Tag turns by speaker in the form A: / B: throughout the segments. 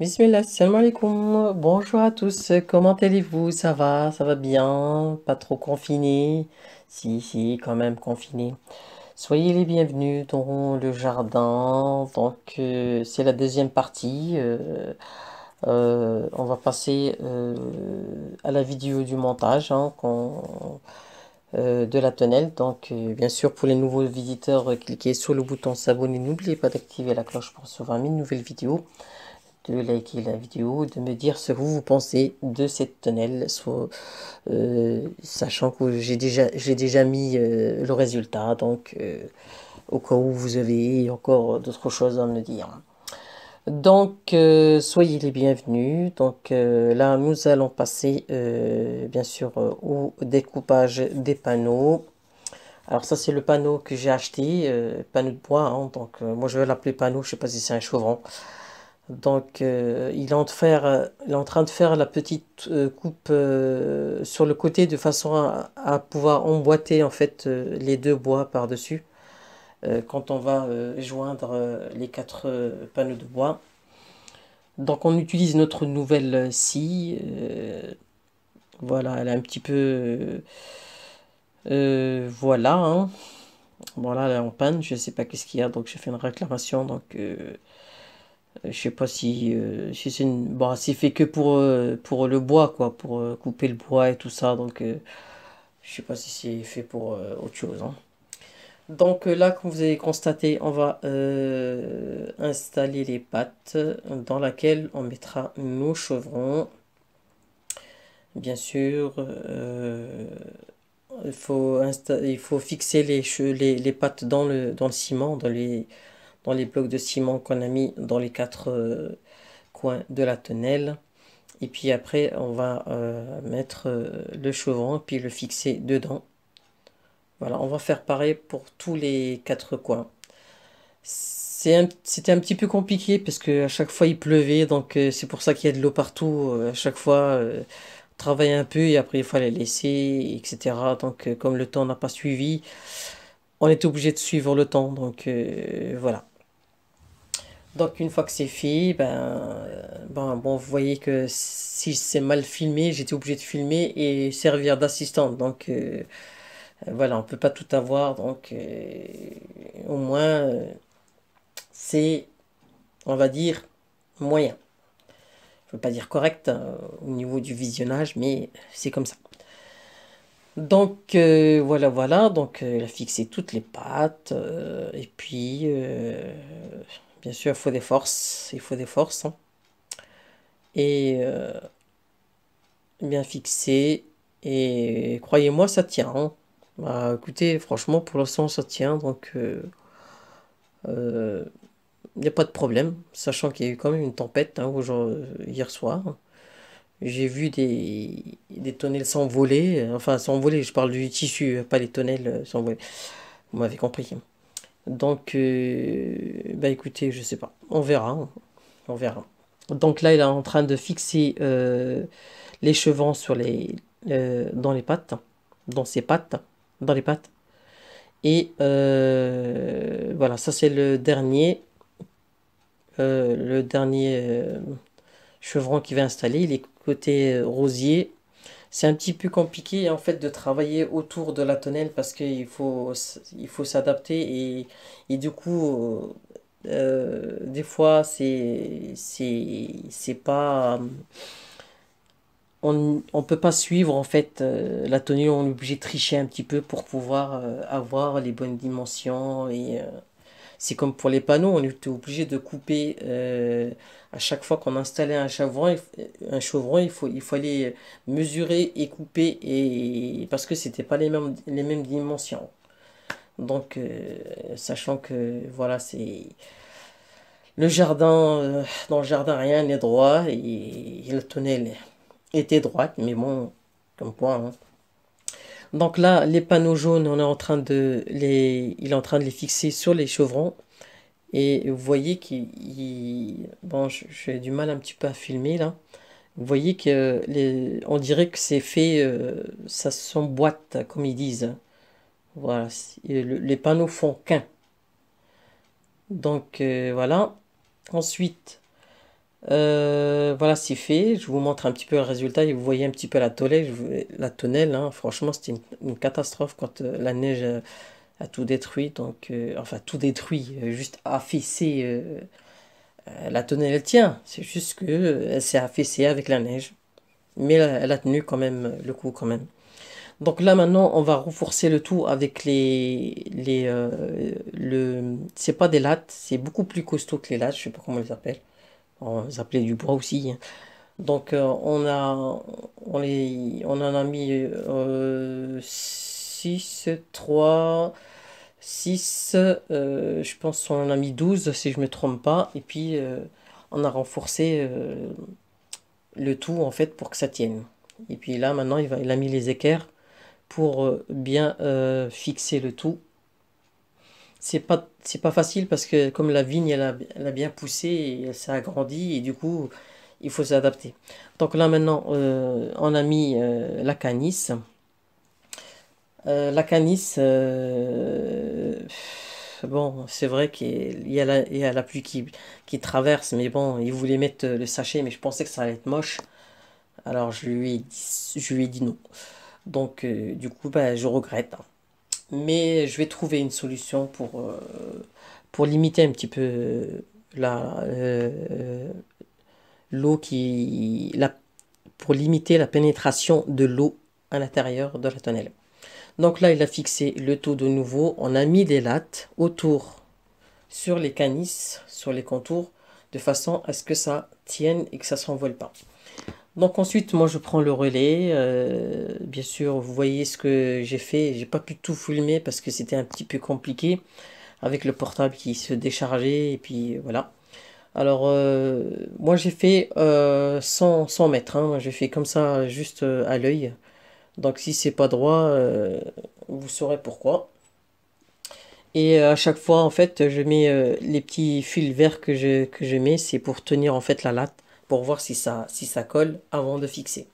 A: Bismillah, salam alaikum, bonjour à tous, comment allez-vous Ça va, ça va bien, pas trop confiné Si, si, quand même confiné. Soyez les bienvenus dans le jardin, donc euh, c'est la deuxième partie. Euh, euh, on va passer à la vidéo du montage hein, de la tonnelle. Donc bien sûr pour les nouveaux visiteurs, cliquez sur le bouton s'abonner, n'oubliez pas d'activer la cloche pour recevoir mes nouvelles vidéos de liker la vidéo, de me dire ce que vous pensez de cette tonnelle euh, sachant que j'ai déjà, déjà mis euh, le résultat, donc euh, au cas où vous avez encore d'autres choses à me dire. Donc, soyez les bienvenus. Donc là, nous allons passer, bien sûr, au découpage des panneaux. Alors ça c'est le panneau que j'ai acheté, panneau de bois, hein. donc moi je vais l'appeler panneau, je sais pas si c'est un chevron. Donc euh, il, est en de faire, en train de faire la petite euh, coupe euh, sur le côté de façon à, pouvoir emboîter en fait les deux bois par-dessus quand on va joindre les quatre panneaux de bois. Donc on utilise notre nouvelle scie. voilà, elle est un petit peu... voilà, Voilà, hein. elle est en panne, je ne sais pas qu'est-ce qu'il y a, donc j'ai fait une réclamation, donc euh, je sais pas si, euh, c'est une fait que pour euh, pour le bois quoi pour couper le bois et tout ça donc je sais pas si c'est fait pour autre chose hein. donc là comme vous avez constaté on va installer les pattes dans laquelle on mettra nos chevrons bien sûr il faut il faut fixer les, les, les pattes dans le dans le ciment dans les dans les blocs de ciment qu'on a mis dans les quatre euh, coins de la tonnelle. Et puis après, on va euh, mettre euh, le chevron, puis le fixer dedans. Voilà, on va faire pareil pour tous les quatre coins. C'était un, petit peu compliqué parce qu'à chaque fois il pleuvait, donc c'est pour ça qu'il y a de l'eau partout. à chaque fois, on un peu et après il fallait laisser, etc. Donc comme le temps n'a pas suivi, on est obligé de suivre le temps. Donc voilà. Donc une fois que c'est fait, ben, bon, vous voyez que si c'est mal filmé, j'étais obligé de filmer et servir d'assistante. Donc euh, euh, voilà, on ne peut pas tout avoir. Donc euh, au moins, c'est, on va dire, moyen. Je ne veux pas dire correct hein, au niveau du visionnage, mais c'est comme ça. Donc voilà, voilà, donc elle a fixé toutes les pattes, et puis Bien sûr, il faut des forces, il faut des forces. Hein. Et euh, bien fixé. Et croyez-moi, ça tient. Hein. Bah, écoutez, franchement, pour l'instant, ça tient. Donc, il euh, n'y euh, a pas de problème. Sachant qu'il y a eu quand même une tempête hein, hier soir. J'ai vu des, des tonnelles s'envoler. Enfin, s'envoler, je parle du tissu, pas les tonnelles s'envoler. Vous m'avez compris. Donc, euh, bah écoutez, je sais pas. On verra. Hein. On verra. Donc là, il est en train de fixer euh, les chevrons sur les, euh, dans les pattes. Dans ses pattes. Dans les pattes. Et voilà, ça c'est le dernier. le dernier chevron qui va installer. Il est côté rosier c'est un petit peu compliqué en fait de travailler autour de la tonnelle parce qu'il faut, il faut s'adapter et, du coup, euh, euh, des fois, c'est, c'est, pas. On ne peut pas suivre en fait euh, la tonnelle, on est obligé de tricher un petit peu pour pouvoir avoir les bonnes dimensions et. C'est comme pour les panneaux, on était obligé de couper euh, à chaque fois qu'on installait un chevron, euh, un il, faut, il fallait mesurer et couper et, parce que c'était pas les mêmes, les mêmes dimensions. Donc, euh, sachant que voilà, c'est le jardin, dans le jardin, rien n'est droit et, le la tonnelle était droite, mais bon, comme quoi. Hein. Donc là, les panneaux jaunes, on est en train de les, il est en train de les fixer sur les chevrons. Et vous voyez qu'il, bon, j'ai du mal un petit peu à filmer là. Vous voyez que les, on dirait que c'est fait, euh, ça ça boîte comme ils disent. Voilà, les panneaux font qu'un. Donc euh, voilà. Ensuite, euh, voilà, c'est fait. Je vous montre un petit peu le résultat. Et vous voyez un petit peu la tonnelle. La tonnelle hein. Franchement, c'était une, catastrophe quand euh, la neige a tout détruit. Donc, euh, enfin, tout détruit, juste affaissé. la tonnelle, elle tient. C'est juste qu'elle s'est affaissée avec la neige. Mais elle, a tenu quand même le coup, quand même. Donc là maintenant on va renforcer le tout avec les, les le c'est pas des lattes c'est beaucoup plus costaud que les lattes je sais pas comment on les appelle les euh, appelait du bois aussi. Hein. Donc euh, on, a, on, les, on en a mis 6, 3, 6, je pense qu'on en a mis 12 si je ne me trompe pas, et puis euh, on a renforcé le tout en fait pour que ça tienne. Et puis là maintenant il, va, il a mis les équerres pour bien fixer le tout c'est pas pas facile parce que comme la vigne elle a, bien poussé ça elle s'est agrandie et du coup il faut s'adapter donc là maintenant euh, on a mis euh, la canisse euh, la canisse bon c'est vrai qu'il y a la, la pluie qui, qui traverse mais bon il voulait mettre le sachet mais je pensais que ça allait être moche alors je lui ai dit, je ai dit non donc du coup ben, je regrette hein mais je vais trouver une solution pour, euh, pour limiter un petit peu euh, la euh, l'eau qui la, pour limiter la pénétration de l'eau à l'intérieur de la tonnelle. Donc là, il a fixé le taux de nouveau. On a mis des lattes autour sur les canisses, sur les contours, de façon à ce que ça tienne et que ça s'envole pas. Donc ensuite, moi, je prends le relais. Euh, bien sûr, vous voyez ce que j'ai fait. J'ai pas pu tout filmer parce que c'était un petit peu compliqué avec le portable qui se déchargeait et puis euh, voilà. Alors euh, moi j'ai fait 100, mètres, hein. j'ai fait comme ça juste à l'œil. Donc si c'est pas droit, vous saurez pourquoi. Et à chaque fois en fait je mets les petits fils verts que que je mets, c'est pour tenir en fait la latte pour voir si ça, si ça colle avant de fixer.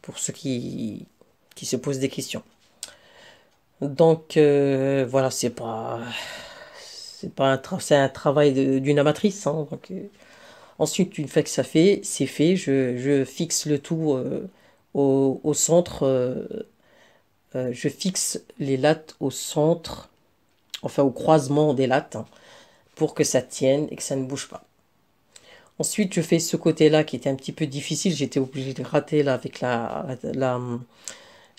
A: Pour ceux qui, qui se posent des questions. Donc euh, voilà, c'est pas c'est pas un, un travail d'une amatrice. Hein, euh, ensuite, une fois que ça fait, c'est fait. Je, fixe le tout euh, au, centre. je fixe les lattes au centre, enfin au croisement des lattes, hein, pour que ça tienne et que ça ne bouge pas. Ensuite, je fais ce côté-là qui était un petit peu difficile. J'étais obligée de rater là avec la, la,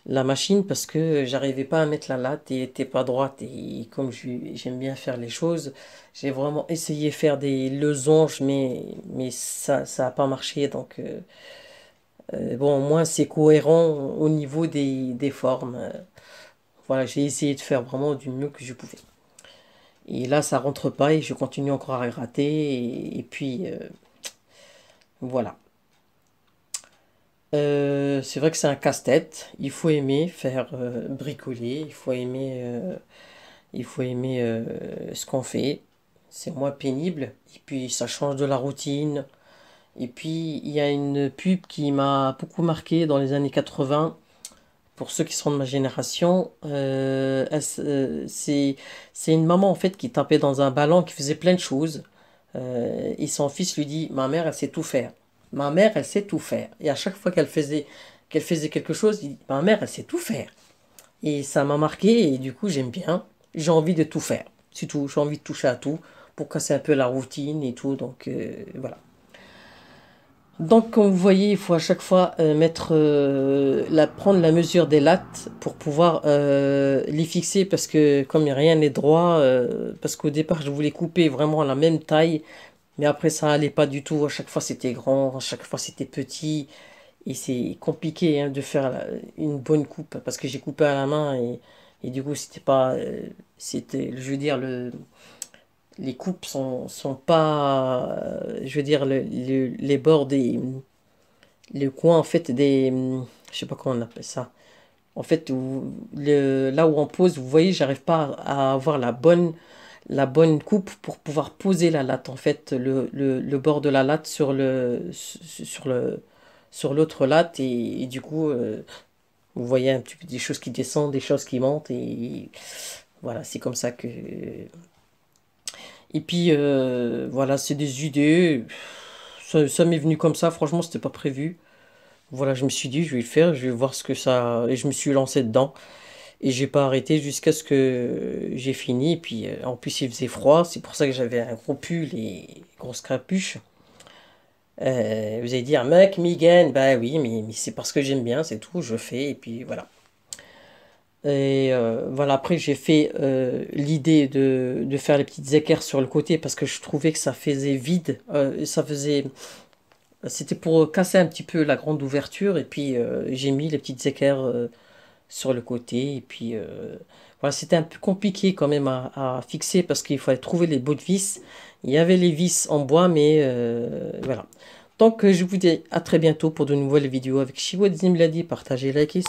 A: la machine parce que j'arrivais pas à mettre la latte et était pas droite. Et comme j'aime bien faire les choses, j'ai vraiment essayé de faire des losanges, mais, mais ça ça pas marché. Donc, euh, euh, bon, au moins c'est cohérent au niveau des, formes. Voilà, j'ai essayé de faire vraiment du mieux que je pouvais. Et là, ça rentre pas et je continue encore à gratter. Et, puis, euh, voilà. Euh, c'est vrai que c'est un casse-tête. Il faut aimer faire euh, bricoler, il faut aimer, euh, il faut aimer ce qu'on fait. C'est moins pénible. Et puis ça change de la routine. Et puis il y a une pub qui m'a beaucoup marqué dans les années 80. Pour ceux qui sont de ma génération, c'est une maman en fait qui tapait dans un ballon, qui faisait plein de choses. Euh, et son fils lui dit ma mère elle sait tout faire ma mère elle sait tout faire et à chaque fois qu'elle faisait qu'elle faisait quelque chose il dit ma mère elle sait tout faire et ça m'a marqué et du coup j'aime bien j'ai envie de tout faire c'est j'ai envie de toucher à tout pour casser un peu la routine et tout donc euh, voilà donc, comme vous voyez, il faut à chaque fois euh, mettre, euh, la, prendre la mesure des lattes pour pouvoir euh, les fixer parce que comme rien n'est droit, parce qu'au départ, je voulais couper vraiment à la même taille, mais après, ça n'allait pas du tout. À chaque fois, c'était grand, à chaque fois, c'était petit. Et c'est compliqué hein, de faire une bonne coupe parce que j'ai coupé à la main et, et du coup, c'était pas... c'était, je veux dire, le les coupes sont, sont pas, euh, je veux dire, les bords des, les coins en fait des, je sais pas comment on appelle ça, en fait le, là où on pose, vous voyez, j'arrive pas à, avoir la bonne, la bonne coupe pour pouvoir poser la latte en fait, le, bord de la latte sur le, sur le, sur l'autre latte et, du coup, euh, vous voyez un petit des choses qui descendent, des choses qui montent et voilà, c'est comme ça que et puis, euh, voilà, c'est des idées. Ça, m'est venu comme ça, franchement, c'était pas prévu. Voilà, je me suis dit, je vais le faire, je vais voir ce que ça. Et je me suis lancé dedans. Et j'ai pas arrêté jusqu'à ce que j'ai fini. Et puis, euh, en plus, il faisait froid. C'est pour ça que j'avais un gros pull et grosse crapuche, euh, vous allez dire, mec, Megan bah oui, mais c'est parce que j'aime bien, c'est tout, je fais, et puis voilà. Et euh, voilà, après j'ai fait euh, l'idée de, faire les petites équerres sur le côté parce que je trouvais que ça faisait vide, euh, ça faisait... C'était pour casser un petit peu la grande ouverture et puis j'ai mis les petites équerres sur le côté et puis voilà, c'était un peu compliqué quand même à, fixer parce qu'il fallait trouver les bouts de vis. Il y avait les vis en bois mais voilà. Donc je vous dis à très bientôt pour de nouvelles vidéos avec Shiwa Zimladi, partagez, likez.